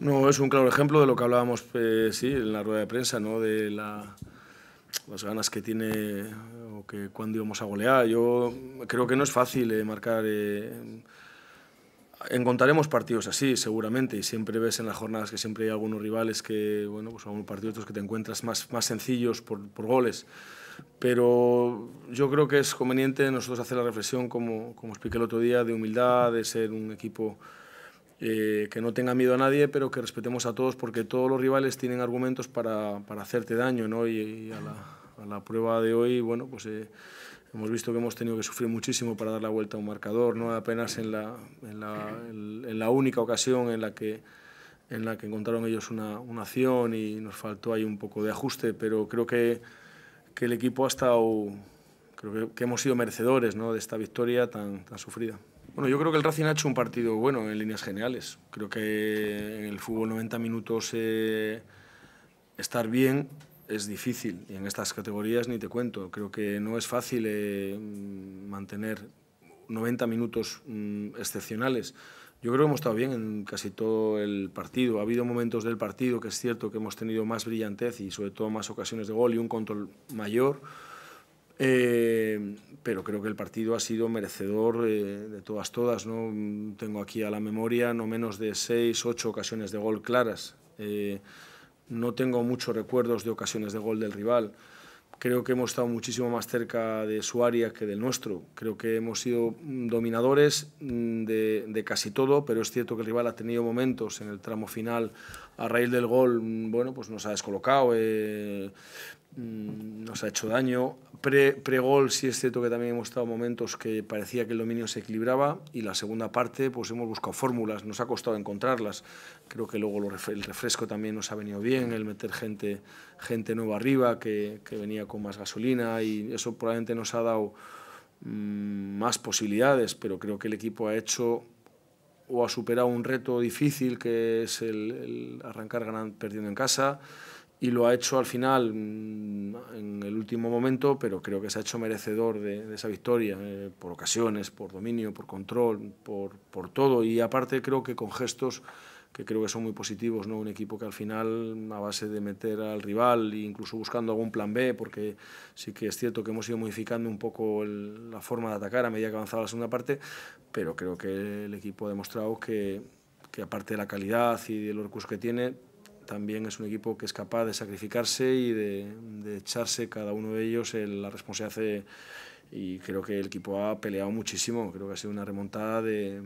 No, es un claro ejemplo de lo que hablábamos, eh, sí, en la rueda de prensa, ¿no? De las ganas que tiene eh, o que cuando íbamos a golear. Yo creo que no es fácil eh, marcar... encontraremos partidos así, seguramente, y siempre ves en las jornadas que siempre hay algunos rivales que, bueno, pues algunos partidos que te encuentras más, más sencillos por, goles. Pero yo creo que es conveniente nosotros hacer la reflexión, como, como expliqué el otro día, de humildad, de ser un equipo eh, que no tenga miedo a nadie, pero que respetemos a todos, porque todos los rivales tienen argumentos para, para hacerte daño, ¿no? Y, a, la, prueba de hoy, bueno, pues eh, hemos visto que hemos tenido que sufrir muchísimo para dar la vuelta a un marcador, ¿no? Apenas en la, en la, la única ocasión en la que en la que encontraron ellos una, una, acción y nos faltó ahí un poco de ajuste, pero creo que, que el equipo ha estado, creo que, que hemos sido merecedores ¿no? de esta victoria tan, tan sufrida. Bueno, yo creo que el Racing ha hecho un partido bueno en líneas generales. Creo que en el fútbol 90 minutos eh, estar bien es difícil y en estas categorías ni te cuento. Creo que no es fácil eh, mantener 90 minutos mm, excepcionales. Yo creo que hemos estado bien en casi todo el partido. Ha habido momentos del partido que es cierto que hemos tenido más brillantez y sobre todo más ocasiones de gol y un control mayor eh, pero creo que el partido ha sido merecedor eh, de todas, todas. ¿no? Tengo aquí a la memoria no menos de seis, ocho ocasiones de gol claras. Eh, no tengo muchos recuerdos de ocasiones de gol del rival. Creo que hemos estado muchísimo más cerca de su área que del nuestro. Creo que hemos sido mm, dominadores mm, de, casi todo, pero es cierto que el rival ha tenido momentos en el tramo final a raíz del gol, mm, bueno, pues nos ha descolocado. Eh, Mm, nos ha hecho daño. Pre-gol sí es cierto que también hemos estado momentos que parecía que el dominio se equilibraba y la segunda parte pues hemos buscado fórmulas, nos ha costado encontrarlas. Creo que luego el refresco también nos ha venido bien, el meter gente, gente nueva arriba que, venía con más gasolina y eso probablemente nos ha dado mm, más posibilidades, pero creo que el equipo ha hecho o ha superado un reto difícil que es el, arrancar ganando, perdiendo en casa y lo ha hecho al final mm, en el último momento, pero creo que se ha hecho merecedor de, esa victoria eh, por ocasiones, por dominio, por control, por, por, todo y aparte creo que con gestos que creo que son muy positivos, ¿no? Un equipo que al final, a base de meter al rival e incluso buscando algún plan B, porque sí que es cierto que hemos ido modificando un poco la forma de atacar a medida que avanzaba la segunda parte, pero creo que el equipo ha demostrado que, que aparte de la calidad y de los recursos que tiene, también es un equipo que es capaz de sacrificarse y de, echarse cada uno de ellos en la responsabilidad y creo que el equipo ha peleado muchísimo, creo que ha sido una remontada de,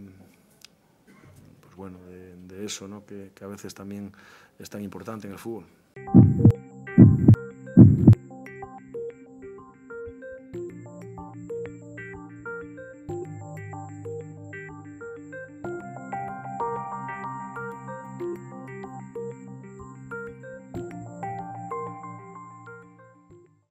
pues bueno, de, eso, ¿no? que a veces también es tan importante en el fútbol.